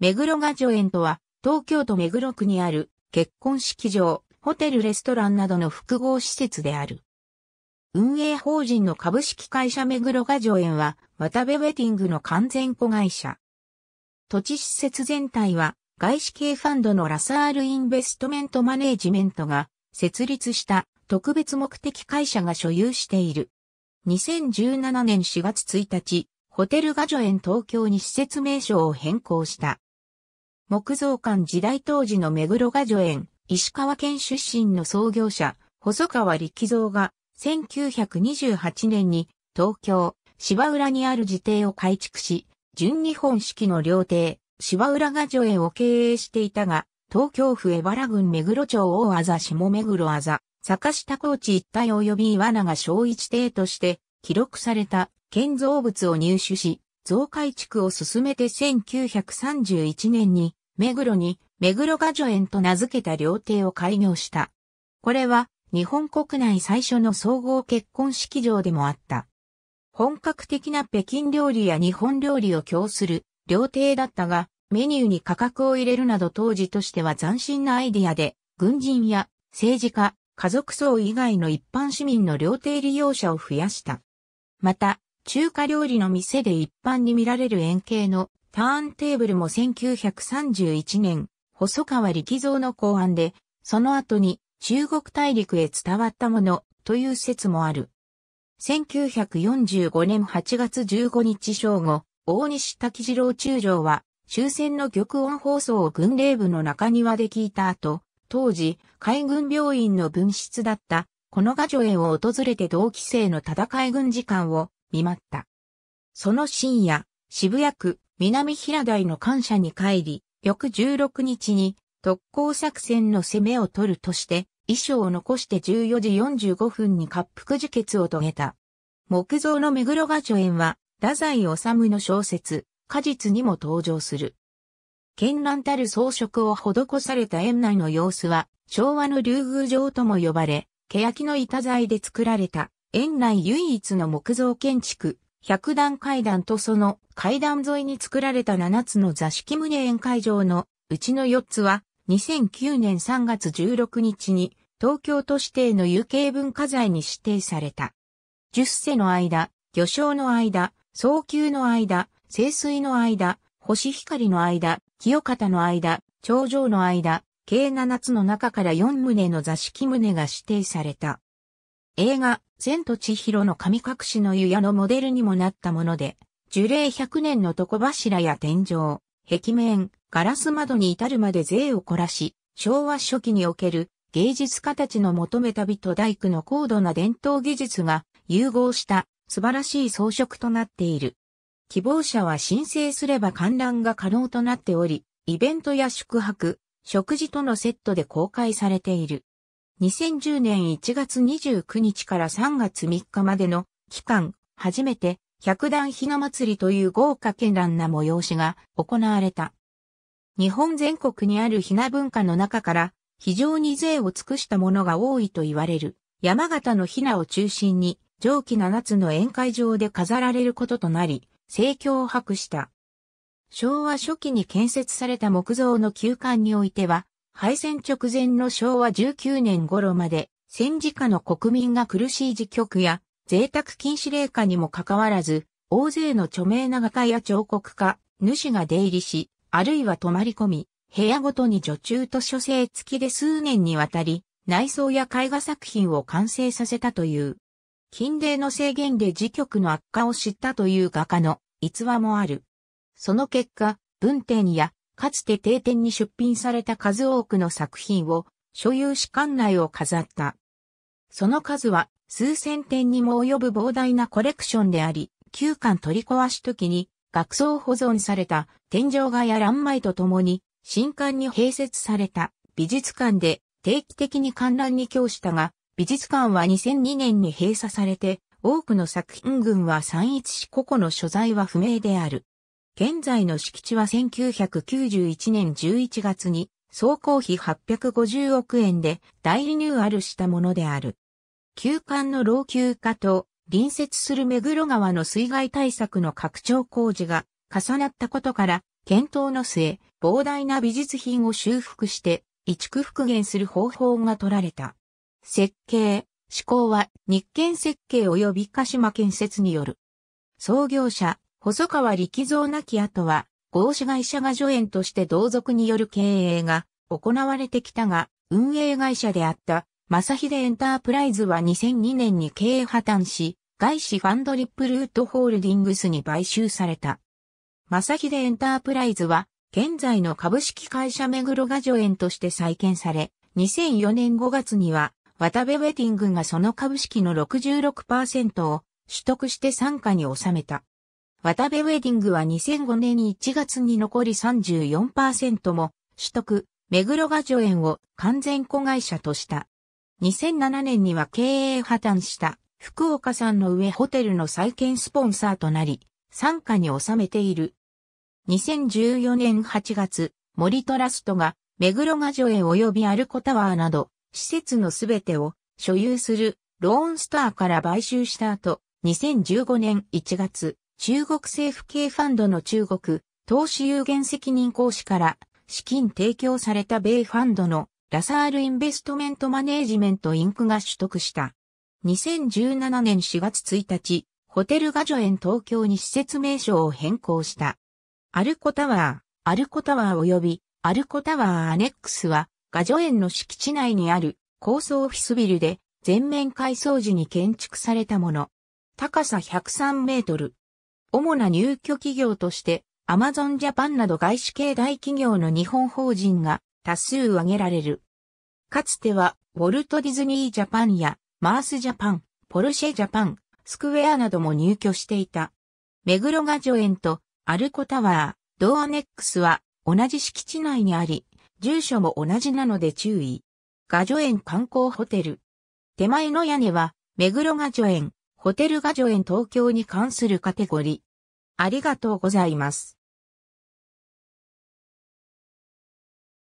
目黒雅叙園とは、東京都目黒区にある結婚式場、ホテルレストランなどの複合施設である。運営法人の株式会社目黒雅叙園は、渡部ウェディングの完全子会社。土地施設全体は、外資系ファンドのラサールインベストメントマネージメントが設立した特別目的会社が所有している。2017年4月1日、ホテルガジョ園東京に施設名称を変更した。木造館時代当時の目黒画助園、石川県出身の創業者、細川力蔵が、1928年に東京、芝浦にある自邸を改築し、純日本式の料亭、芝浦画助園を経営していたが、東京府江原郡目黒町大技下目黒技、坂下高地一帯及び岩永小一邸として、記録された建造物を入手し、増改築を進めて1931年に目黒に目黒画エ園と名付けた料亭を開業した。これは日本国内最初の総合結婚式場でもあった。本格的な北京料理や日本料理を供する料亭だったが、メニューに価格を入れるなど当時としては斬新なアイディアで、軍人や政治家、家族層以外の一般市民の料亭利用者を増やした。また、中華料理の店で一般に見られる円形のターンテーブルも1931年、細川力蔵の考案で、その後に中国大陸へ伝わったものという説もある。1945年8月15日正午、大西滝次郎中将は終戦の玉音放送を軍令部の中庭で聞いた後、当時海軍病院の分室だったこのガジョを訪れて同期生の戦い軍時間を見舞った。その深夜、渋谷区南平台の感謝に帰り、翌16日に特攻作戦の攻めを取るとして、衣装を残して14時45分に滑腹自決を遂げた。木造の目黒画著園は、太宰治の小説、果実にも登場する。絢爛たる装飾を施された園内の様子は、昭和の竜宮城とも呼ばれ、欅の板材で作られた、園内唯一の木造建築、百段階段とその階段沿いに作られた7つの座敷胸宴会場のうちの4つは2009年3月16日に東京都指定の有形文化財に指定された。十世の間、魚礁の間、早急の間、清水の間、星光の間、清方の間、頂上の間、計7つの中から4棟の座敷棟が指定された。映画、千と千尋の神隠しの湯屋のモデルにもなったもので、樹齢100年の床柱や天井、壁面、ガラス窓に至るまで税を凝らし、昭和初期における芸術家たちの求めた美と大工の高度な伝統技術が融合した素晴らしい装飾となっている。希望者は申請すれば観覧が可能となっており、イベントや宿泊、食事とのセットで公開されている。2010年1月29日から3月3日までの期間、初めて、百段ひな祭りという豪華絢爛な催しが行われた。日本全国にあるひな文化の中から非常に税を尽くしたものが多いと言われる山形のひなを中心に上記7つの宴会場で飾られることとなり、盛況を博した。昭和初期に建設された木造の旧館においては、敗戦直前の昭和19年頃まで、戦時下の国民が苦しい時局や、贅沢禁止令下にもかかわらず、大勢の著名な画家や彫刻家、主が出入りし、あるいは泊まり込み、部屋ごとに女中と書生付きで数年にわたり、内装や絵画作品を完成させたという。近令の制限で時局の悪化を知ったという画家の逸話もある。その結果、文天やかつて定点に出品された数多くの作品を所有し館内を飾った。その数は数千点にも及ぶ膨大なコレクションであり、旧館取り壊し時に学装保存された天井画や欄枚とともに新館に併設された美術館で定期的に観覧に供したが、美術館は2002年に閉鎖されて、多くの作品群は散逸し個々の所在は不明である。現在の敷地は1991年11月に総工費850億円で大リニューアルしたものである。旧館の老朽化と隣接する目黒川の水害対策の拡張工事が重なったことから、検討の末、膨大な美術品を修復して移築復元する方法が取られた。設計、施工は日建設計及び鹿島建設による。創業者、細川力蔵なき後は、合資会社が助演として同族による経営が行われてきたが、運営会社であった、正秀エンタープライズは2002年に経営破綻し、外資ファンドリップルートホールディングスに買収された。正秀エンタープライズは、現在の株式会社目黒が助演として再建され、2004年5月には、渡部ウェディングがその株式の66%を取得して参加に収めた。渡部ウェディングは2005年1月に残り34%も取得、目黒画助園を完全子会社とした。2007年には経営破綻した福岡さんの上ホテルの再建スポンサーとなり、参加に収めている。2014年8月、森トラストが目黒画助園及びアルコタワーなど、施設のすべてを所有するローンスターから買収した後、2015年1月、中国政府系ファンドの中国投資有限責任講師から資金提供された米ファンドのラサールインベストメントマネージメントインクが取得した。2017年4月1日、ホテルガジョ園東京に施設名称を変更した。アルコタワー、アルコタワー及びアルコタワーアネックスはガジョ園の敷地内にある高層オフィスビルで全面改装時に建築されたもの。高さ103メートル、主な入居企業として、アマゾンジャパンなど外資系大企業の日本法人が多数挙げられる。かつては、ウォルト・ディズニー・ジャパンや、マース・ジャパン、ポルシェ・ジャパン、スクウェアなども入居していた。メグガジョエ園とアルコタワー、ドアネックスは同じ敷地内にあり、住所も同じなので注意。ガジョ園観光ホテル。手前の屋根は、グロガジョ園、ホテルガジョ園東京に関するカテゴリー。ありがとうございます。